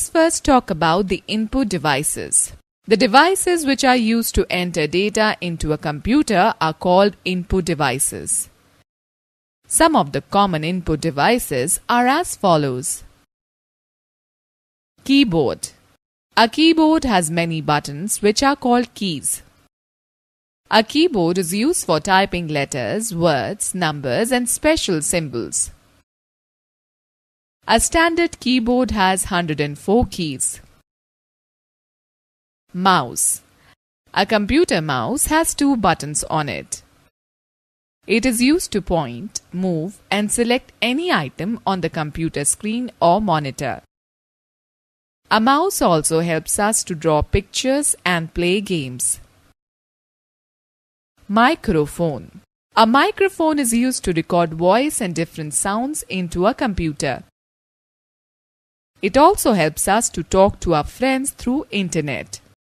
Let's first talk about the input devices. The devices which are used to enter data into a computer are called input devices. Some of the common input devices are as follows. Keyboard A keyboard has many buttons which are called keys. A keyboard is used for typing letters, words, numbers and special symbols. A standard keyboard has 104 keys. Mouse A computer mouse has two buttons on it. It is used to point, move and select any item on the computer screen or monitor. A mouse also helps us to draw pictures and play games. Microphone A microphone is used to record voice and different sounds into a computer. It also helps us to talk to our friends through internet.